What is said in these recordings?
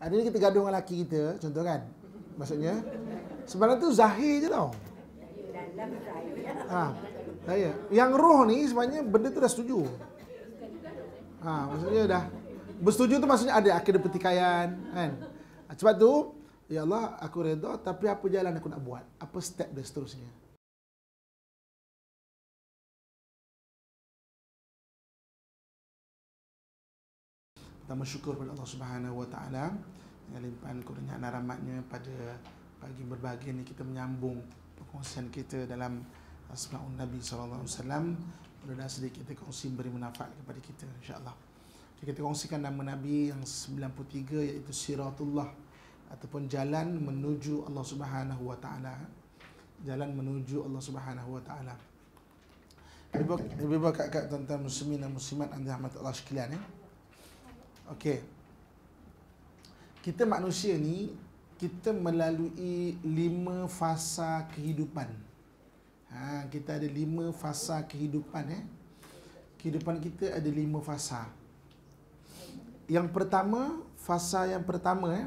Hari ni kita gaduh dengan lelaki kita, contoh kan. Maksudnya, sebenarnya tu zahir je tau. Ha, ah, saya. Yang roh ni sebenarnya benda tu dah setuju. Ha, maksudnya dah. Bersetuju tu maksudnya ada akhir pertikaian. Kan? Sebab tu, ya Allah aku reda tapi apa jalan aku nak buat? Apa step dia seterusnya? Kita bersyukur kepada Allah Subhanahu Wa Taala yang limpahan kurnia dan rahmatnya pada pagi berbagi ini kita menyambung perkongsian kita dalam Asmaul Nabi Sallallahu Alaihi Wasallam. Mudah-mudahan sedikit kita kongsi beri manfaat kepada kita insya-Allah. Okay, kita kongsikan nama Nabi yang 93 iaitu Siratullah ataupun jalan menuju Allah Subhanahu Wa Taala. Jalan menuju Allah Subhanahu Wa Taala. Ibu-ibu kakak-kakak tuan-tuan muslimin dan muslimat anda amat Allah sekalian eh? Okey. Kita manusia ni kita melalui lima fasa kehidupan. Ha, kita ada lima fasa kehidupan eh. Kehidupan kita ada lima fasa. Yang pertama, fasa yang pertama eh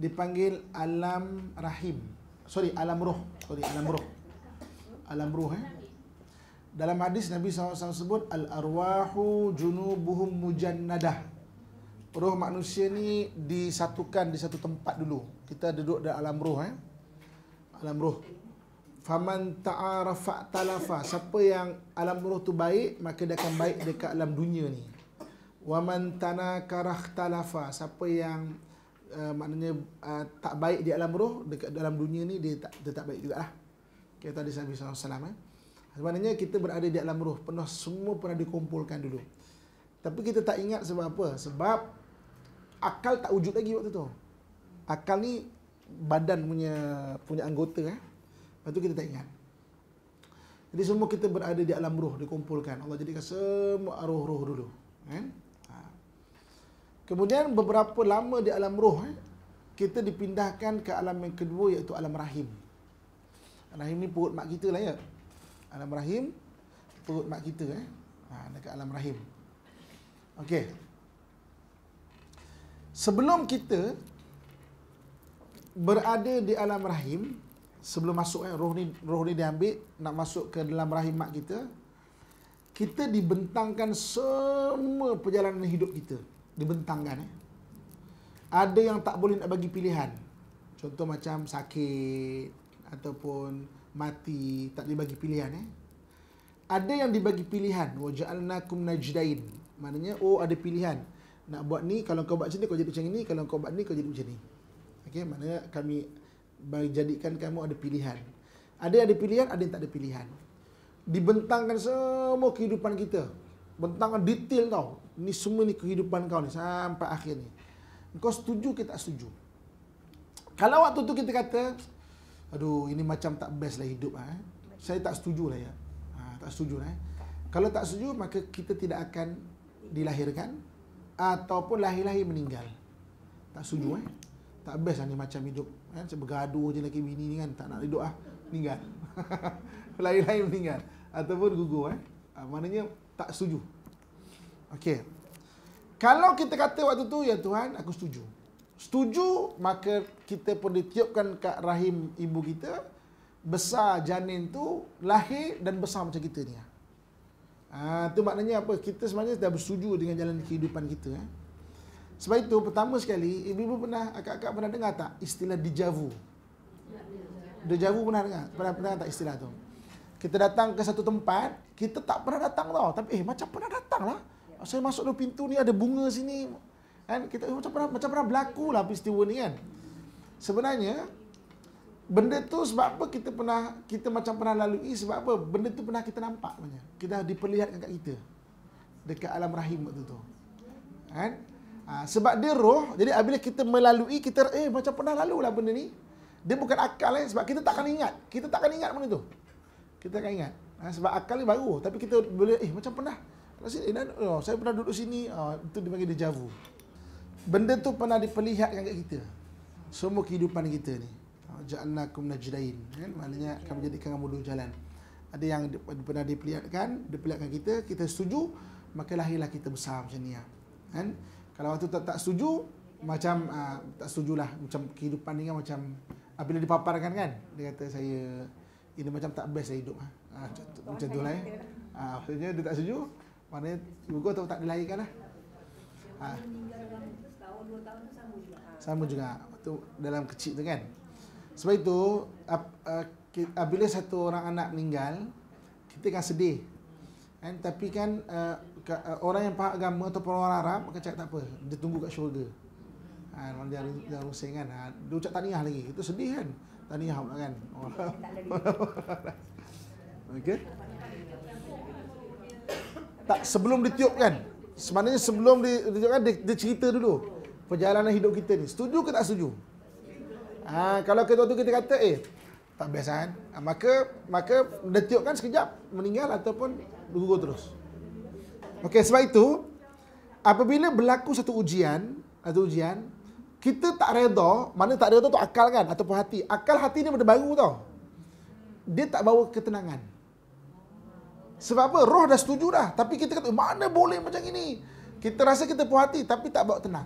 dipanggil alam rahim. Sorry, alam roh. Sorry, alam roh. Alam roh eh. Dalam hadis Nabi SAW sebut al-arwahu junubuhum mujannadah roh manusia ni disatukan di satu tempat dulu. Kita duduk dalam alam roh eh. Alam roh. Faman ta'arafa talafa. Siapa yang alam roh tu baik, maka dia akan baik dekat alam dunia ni. Waman tanakarah talafa. Siapa yang uh, maknanya uh, tak baik di alam roh, dekat dalam dunia ni dia tak dia tak baik juga lah. Kita di sana Sallallahu eh. Maknanya kita berada di alam roh, penuh semua pernah dikumpulkan dulu. Tapi kita tak ingat sebab apa? Sebab akal tak wujud lagi waktu tu. Akal ni badan punya punya anggota eh. Lepas tu kita tak ingat. Jadi semua kita berada di alam roh dikumpulkan. Allah jadikan semua roh-roh dulu, kan? Ha. Kemudian beberapa lama di alam roh eh, kita dipindahkan ke alam yang kedua iaitu alam rahim. Rahim ni perut mak kita lah ya. Alam rahim perut mak kita eh. Ha, dekat alam rahim. Okey sebelum kita berada di alam rahim sebelum masuk eh, roh ni roh ni diambil nak masuk ke dalam rahim mak kita kita dibentangkan semua perjalanan hidup kita dibentangkan eh. ada yang tak boleh nak bagi pilihan contoh macam sakit ataupun mati tak bagi pilihan eh ada yang dibagi pilihan wajalnakum najdain maknanya oh ada pilihan nak buat ni kalau kau buat macam ni kau jadi macam ni kalau kau buat ni kau jadi macam ni okey mana kami menjadikan kamu ada pilihan ada yang ada pilihan ada yang tak ada pilihan dibentangkan semua kehidupan kita bentangkan detail tau ni semua ni kehidupan kau ni sampai akhir ni kau setuju ke tak setuju kalau waktu tu kita kata aduh ini macam tak best lah hidup ah, eh saya tak setuju lah ya ha, tak setuju lah eh kalau tak setuju maka kita tidak akan dilahirkan ataupun lahir-lahir meninggal. Tak setuju eh. Tak best lah ni macam hidup. Kan? Eh? Saya bergaduh je lelaki bini ni kan. Tak nak hidup lah. Meninggal. lahir-lahir meninggal. Ataupun gugur eh. Ha, maknanya tak setuju. Okey. Kalau kita kata waktu tu, ya Tuhan, aku setuju. Setuju, maka kita pun ditiupkan kat rahim ibu kita. Besar janin tu, lahir dan besar macam kita ni lah. Itu ah, ha, maknanya apa? Kita sebenarnya dah bersetuju dengan jalan kehidupan kita. Eh? Sebab itu, pertama sekali, ibu-ibu pernah, akak-akak pernah dengar tak istilah deja vu? pernah dengar? Pernah, pernah tak istilah tu? Kita datang ke satu tempat, kita tak pernah datang tau. Tapi, eh macam pernah datang lah. Saya masuk dari pintu ni, ada bunga sini. Kan? Kita, eh, macam pernah, macam pernah berlaku lah peristiwa ni kan. Sebenarnya, benda tu sebab apa kita pernah kita macam pernah lalui sebab apa benda tu pernah kita nampak punya kita diperlihatkan kat kita dekat alam rahim waktu tu kan ha, sebab dia roh jadi apabila kita melalui kita eh macam pernah lalu lah benda ni dia bukan akal eh sebab kita takkan ingat kita takkan ingat benda tu kita takkan ingat ha, sebab akal ni baru tapi kita boleh eh macam pernah Rasanya, eh, oh, saya pernah duduk sini oh, ah, itu dipanggil deja benda tu pernah diperlihatkan kat kita semua kehidupan kita ni Ah, ja'annakum najdain kan maknanya kami jadikan kamu dua jalan ada yang pernah diperlihatkan diperlihatkan kita kita setuju maka lahirlah kita besar macam ni ya. kan kalau waktu tak tak setuju macam uh, tak lah, macam kehidupan ni kan macam apabila ah, uh, dipaparkan kan dia kata saya ini macam tak best saya lah hidup ah uh, macam tu lah ya uh, maksudnya dia tak setuju maknanya juga tak tak dilahirkanlah ah uh, sama juga sama juga tu dalam kecil tu kan sebab itu apabila eh, ah, satu orang anak meninggal kita kan sedih. Kan tapi kan eh, eh, orang yang faham agama atau orang Arab akan cakap tak apa, dia tunggu kat syurga. Ah, kan orang ah, dia dia rusing kan. Dia ucap taniah lagi. Itu sedih kan. Taniah pula kan. Okey. Tak sebelum ditiup kan? Sebenarnya sebelum ditiupkan dia, dia cerita dulu perjalanan hidup kita ni. Setuju ke tak Setuju. Ha, kalau ketua tu kita kata, eh, tak biasa kan? Ha, maka, maka detiuk kan sekejap, meninggal ataupun gugur terus. Okey, sebab itu, apabila berlaku satu ujian, satu ujian, kita tak reda, mana tak reda tu akal kan? Ataupun hati. Akal hati ni benda baru tau. Dia tak bawa ketenangan. Sebab apa? Roh dah setuju dah. Tapi kita kata, eh, mana boleh macam ini? Kita rasa kita puas hati, tapi tak bawa tenang.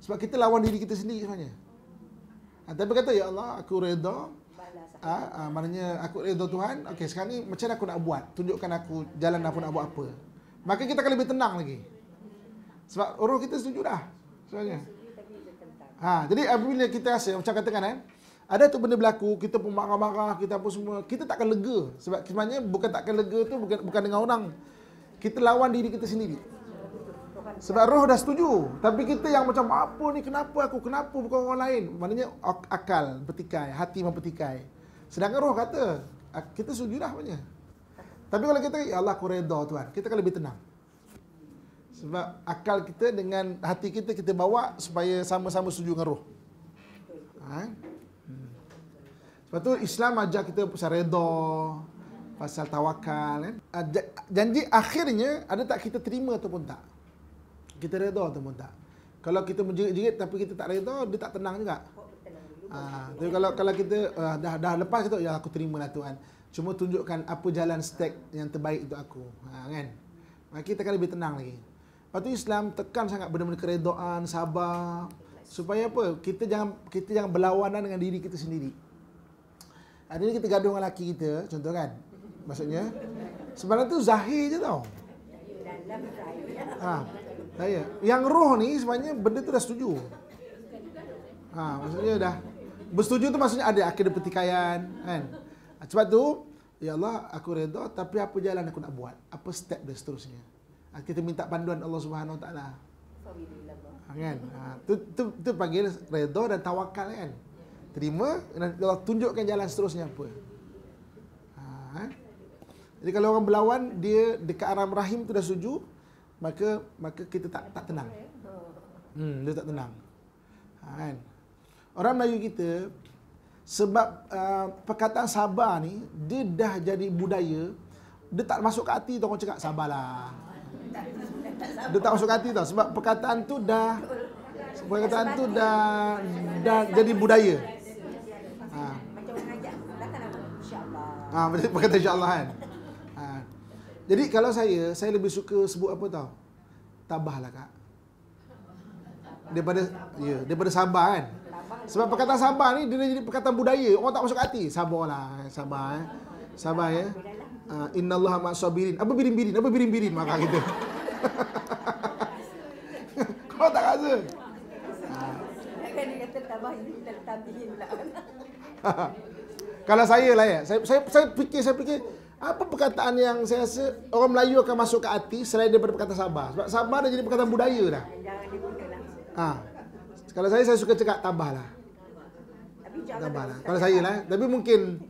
Sebab kita lawan diri kita sendiri sebenarnya. Ha, tapi kata, Ya Allah, aku reda. Ha, ha, maknanya, aku reda Tuhan. Okey, sekarang ni macam mana aku nak buat? Tunjukkan aku jalan aku nak buat apa. Maka kita akan lebih tenang lagi. Sebab roh kita setuju dah. Sebenarnya. Ha, jadi apabila kita rasa, macam katakan kan, ada tu benda berlaku, kita pun marah-marah, kita pun semua, kita takkan lega. Sebab sebenarnya bukan takkan lega tu bukan, bukan dengan orang. Kita lawan diri kita sendiri. Sebab roh dah setuju. Tapi kita yang macam apa ni kenapa aku kenapa bukan orang lain? Maknanya akal petikai, hati mempetikai. Sedangkan roh kata kita setuju dah punya. Tapi kalau kita ya Allah aku redha tuan, kita akan lebih tenang. Sebab akal kita dengan hati kita kita bawa supaya sama-sama setuju dengan roh. Ha? Hmm. Sebab tu Islam ajak kita pasal redha, pasal tawakal kan. Ah, janji akhirnya ada tak kita terima ataupun tak? kita reda tu tak. Kalau kita menjerit-jerit tapi kita tak reda, dia tak tenang juga. Ha, tapi kalau kalau kita uh, dah dah lepas kita ya aku terima lah Tuhan. Cuma tunjukkan apa jalan step yang terbaik untuk aku. Ha, kan? Maka kita akan lebih tenang lagi. Lepas tu Islam tekan sangat benda-benda keredoan, sabar. Supaya apa? Kita jangan kita jangan berlawanan dengan diri kita sendiri. Hari ni kita gaduh dengan laki kita, contoh kan? Maksudnya, sebenarnya tu zahir je tau. Ha. Saya. Ah, Yang roh ni sebenarnya benda tu dah setuju. Ha, maksudnya dah bersetuju tu maksudnya ada akhir pertikaian kan. Ha, sebab tu ya Allah aku redha tapi apa jalan aku nak buat? Apa step dan seterusnya? Ha, kita minta panduan Allah Subhanahu Wa Taala. Ha, kan? Ha, tu, tu, tu panggil redha dan tawakal kan. Terima dan Allah tunjukkan jalan seterusnya apa. Ha, eh? Jadi kalau orang berlawan dia dekat aram rahim tu dah setuju, maka maka kita tak tak tenang. Hmm, dia tak tenang. Ha, kan? Orang Melayu kita sebab uh, perkataan sabar ni dia dah jadi budaya, dia tak masuk ke hati tu orang cakap sabarlah. Dia tak masuk ke hati tau sebab perkataan tu dah perkataan tu dah dah jadi budaya. Ha. Macam mengajak Ah, ha, perkataan insya-Allah kan. Jadi kalau saya, saya lebih suka sebut apa tau? Tabahlah kak. Daripada ya, daripada sabar kan? Sebab perkataan sabar ni dia jadi perkataan budaya. Orang tak masuk hati. Sabarlah, sabar eh. Sabar eh. ya. Uh, ah, Inna Allah ma'asabirin. Apa birin-birin? Apa birin-birin maka kita? Kau tak rasa? Ah. Kalau saya lah ya. Saya, saya, saya fikir, saya fikir. Apa perkataan yang saya rasa orang Melayu akan masuk ke hati selain daripada perkataan sabar? Sebab sabar dah jadi perkataan budaya dah. ha. Kalau saya, saya suka cakap Tambah lah. lah. Kalau saya lah. Tapi mungkin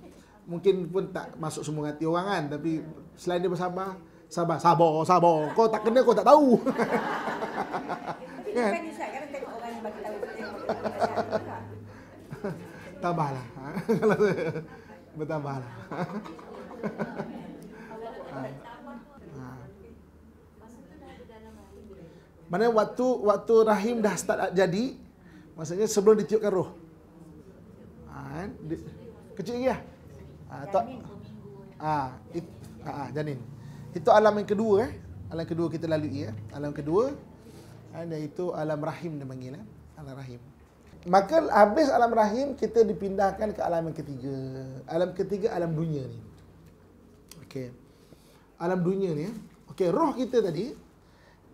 mungkin pun tak masuk semua hati orang kan. Tapi selain daripada sabar, sabar, sabar, sabar. Kau tak kena, kau tak tahu. Tambah lah. kan? Kan? tambah lah. Ha. mana waktu waktu rahim dah start jadi, maksudnya sebelum ditiupkan roh. Ha, kan? kecil lagi lah. Ha, atau, ha, it, ha, ha, janin. Itu alam yang kedua. Eh. Alam kedua kita lalui. Eh. Alam kedua, ada kan, itu alam rahim dia panggil. Eh. Alam rahim. Maka habis alam rahim, kita dipindahkan ke alam yang ketiga. Alam ketiga, alam dunia ni. Okey. Alam dunia ni. Okey, roh kita tadi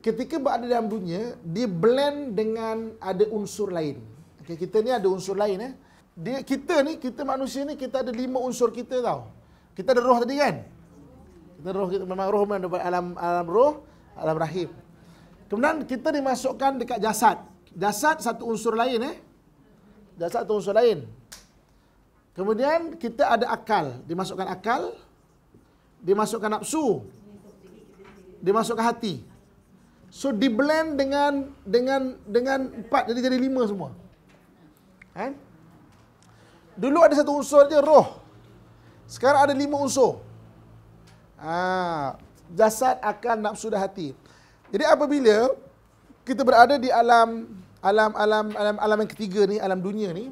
ketika berada dalam dunia, dia blend dengan ada unsur lain. Okey, kita ni ada unsur lain eh. Dia kita ni, kita manusia ni kita ada lima unsur kita tau. Kita ada roh tadi kan? Kita roh kita memang roh memang ada alam alam roh, alam rahim. Kemudian kita dimasukkan dekat jasad. Jasad satu unsur lain eh. Jasad satu unsur lain. Kemudian kita ada akal, dimasukkan akal dimasukkan nafsu dimasukkan hati so di blend dengan dengan dengan empat jadi jadi lima semua kan dulu ada satu unsur je roh sekarang ada lima unsur ha, jasad akan nafsu dan hati jadi apabila kita berada di alam alam alam alam alam yang ketiga ni alam dunia ni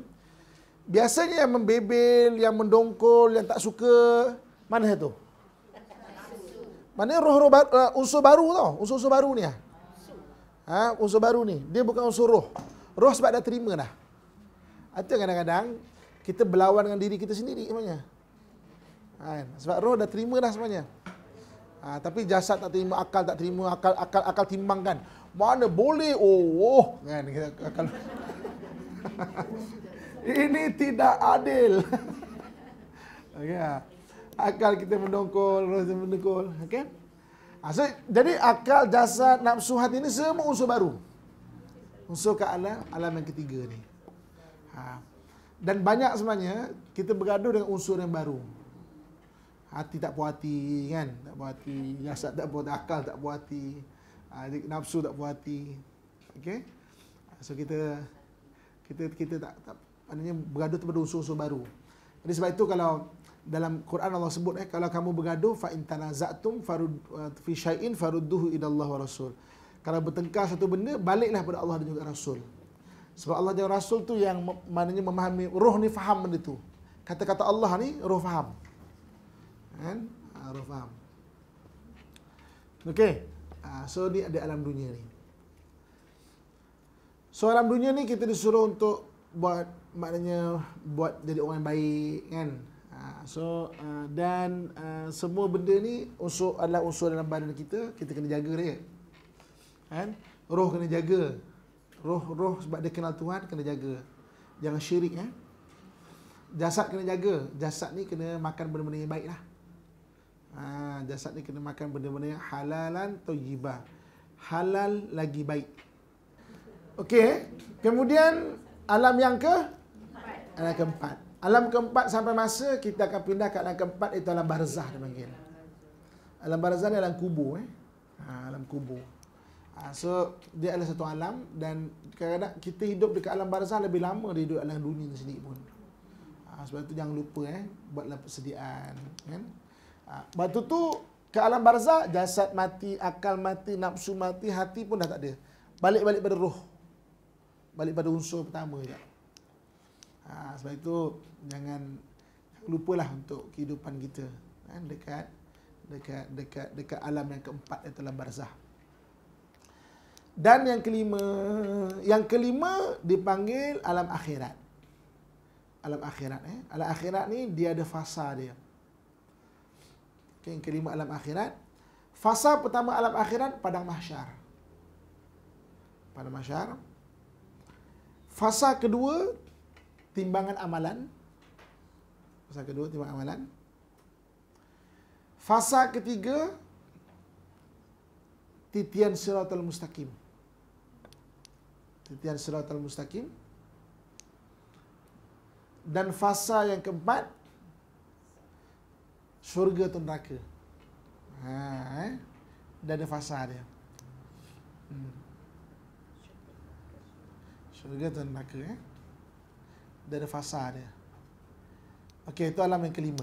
biasanya yang membebel yang mendongkol yang tak suka mana satu? tu mana roh roh eh, unsur baru tau, unsur-unsur baru ni ah. Ha, unsur baru ni. Dia bukan unsur roh. Roh sebab dah terima dah. Itu kadang-kadang kita berlawan dengan diri kita sendiri sebenarnya. Ha, kan? sebab roh dah terima dah sebenarnya. Ha, tapi jasad tak terima, akal tak terima, akal akal akal timbang kan Mana boleh? Oh, oh. kan kita akal. Ini tidak adil. Okey. Ha akal kita mendongkol, roh kita mendongkol. Okay? Ah, so, jadi akal, jasad, nafsu, hati ini semua unsur baru. Unsur ke alam, alam yang ketiga ni. Ha. Dan banyak sebenarnya kita bergaduh dengan unsur yang baru. Hati tak puas hati kan, tak puas hati, jasad tak puas, akal tak puas hati, ha, nafsu tak puas hati. Okey. So kita kita kita tak tak maknanya bergaduh kepada unsur-unsur baru. Jadi sebab itu kalau dalam Quran Allah sebut eh kalau kamu bergaduh fa in tanaza'tum farud uh, fi syai'in farudduhu ila Allah wa Rasul. Kalau bertengkar satu benda baliklah kepada Allah dan juga Rasul. Sebab Allah dan Rasul tu yang maknanya memahami roh ni faham benda tu. Kata-kata Allah ni roh faham. Kan? Ah, roh faham. Okey. Ah, so ni ada alam dunia ni. So alam dunia ni kita disuruh untuk buat maknanya buat jadi orang yang baik kan? Ah, so uh, dan uh, semua benda ni unsur adalah unsur dalam badan kita kita kena jaga dia kan roh kena jaga roh roh sebab dia kenal Tuhan kena jaga jangan syirik eh jasad kena jaga jasad ni kena makan benda-benda yang baiklah. lah ha, jasad ni kena makan benda-benda yang halalan tayyibah halal lagi baik Okey, eh. kemudian alam yang ke? Alam keempat. Alam keempat sampai masa kita akan pindah ke alam keempat itu alam barzah dia panggil. Alam barzah ni alam kubur eh. Ha, alam kubur. Ha, so dia adalah satu alam dan kadang-kadang kita hidup dekat alam barzah lebih lama dia hidup alam dunia ni sendiri pun. Ha, sebab tu jangan lupa eh buatlah persediaan kan. Ha, waktu tu ke alam barzah jasad mati, akal mati, nafsu mati, hati pun dah tak ada. Balik-balik pada roh. Balik pada unsur pertama je. Ha, sebab itu jangan lupalah untuk kehidupan kita kan dekat dekat dekat dekat alam yang keempat iaitu alam barzah. Dan yang kelima, yang kelima dipanggil alam akhirat. Alam akhirat eh. Alam akhirat ni dia ada fasa dia. Okay, yang kelima alam akhirat. Fasa pertama alam akhirat padang mahsyar. Padang mahsyar. Fasa kedua timbangan amalan. Fasa kedua timbangan amalan. Fasa ketiga titian siratal mustaqim. Titian siratal mustaqim. Dan fasa yang keempat surga atau neraka. Ha, eh? Dan ada fasa dia. Hmm. Syurga atau neraka. Eh? dari fasa dia. Okey, itu alam yang kelima.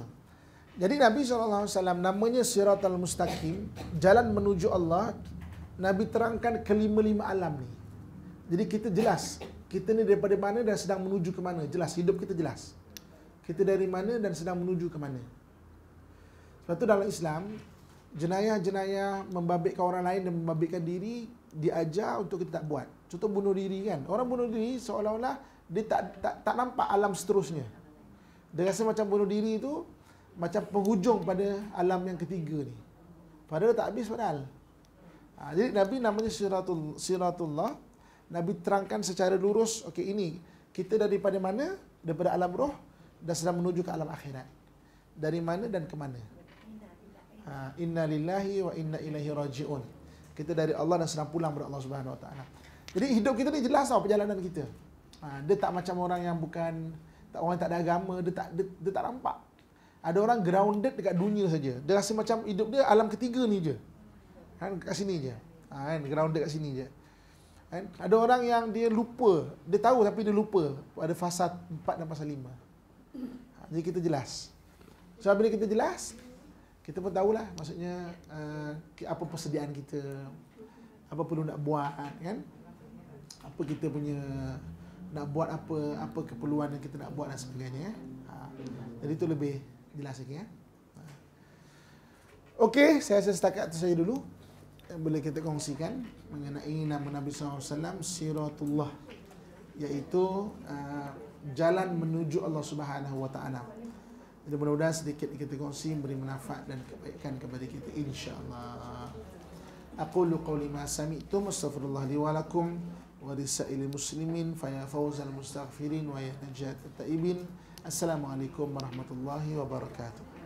Jadi Nabi SAW namanya Siratul Mustaqim, jalan menuju Allah. Nabi terangkan kelima-lima alam ni. Jadi kita jelas, kita ni daripada mana dan sedang menuju ke mana. Jelas, hidup kita jelas. Kita dari mana dan sedang menuju ke mana. Sebab tu dalam Islam, jenayah-jenayah membabitkan orang lain dan membabitkan diri, diajar untuk kita tak buat. Contoh bunuh diri kan. Orang bunuh diri seolah-olah dia tak, tak tak nampak alam seterusnya. Dia rasa macam bunuh diri tu macam penghujung pada alam yang ketiga ni. Padahal tak habis padahal. Ha, jadi Nabi namanya Siratul Siratullah. Nabi terangkan secara lurus, okey ini kita daripada mana? Daripada alam roh dan sedang menuju ke alam akhirat. Dari mana dan ke mana? Ha, inna lillahi wa inna ilaihi rajiun. Kita dari Allah dan sedang pulang kepada Allah Subhanahu Wa Taala. Jadi hidup kita ni jelas tau perjalanan kita. Ha, dia tak macam orang yang bukan tak orang yang tak ada agama, dia tak dia, dia tak nampak. Ada orang grounded dekat dunia saja. Dia rasa macam hidup dia alam ketiga ni je. Kan kat sini je. Ha, kan grounded kat sini je. Kan ada orang yang dia lupa, dia tahu tapi dia lupa Ada fasa 4 dan fasa 5. Ha, jadi kita jelas. So bila kita jelas, kita pun tahu lah maksudnya uh, apa persediaan kita, apa perlu nak buat kan. Apa kita punya nak buat apa apa keperluan yang kita nak buat dan sebagainya eh. jadi itu lebih jelas lagi eh. Okey, saya rasa setakat itu saja dulu boleh kita kongsikan mengenai nama Nabi SAW Siratullah iaitu uh, jalan menuju Allah Subhanahu Wa Taala. Jadi mudah-mudahan sedikit kita kongsi beri manfaat dan kebaikan kepada kita insya-Allah. Aqulu qawli ma sami'tum astaghfirullah li ولسائر المسلمين فيا فوز المستغفرين ويا نجاة التائبين السلام عليكم ورحمة الله وبركاته